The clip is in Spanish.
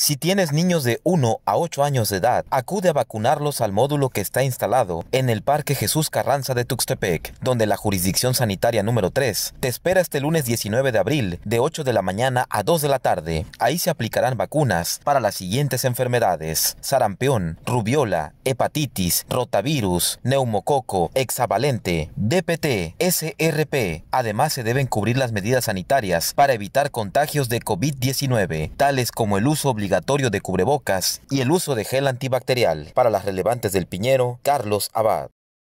Si tienes niños de 1 a 8 años de edad, acude a vacunarlos al módulo que está instalado en el Parque Jesús Carranza de Tuxtepec, donde la jurisdicción sanitaria número 3 te espera este lunes 19 de abril de 8 de la mañana a 2 de la tarde. Ahí se aplicarán vacunas para las siguientes enfermedades: sarampión, rubiola, hepatitis, rotavirus, neumococo, hexavalente, DPT, SRP. Además se deben cubrir las medidas sanitarias para evitar contagios de COVID-19, tales como el uso obligatorio obligatorio de cubrebocas y el uso de gel antibacterial. Para las relevantes del Piñero, Carlos Abad.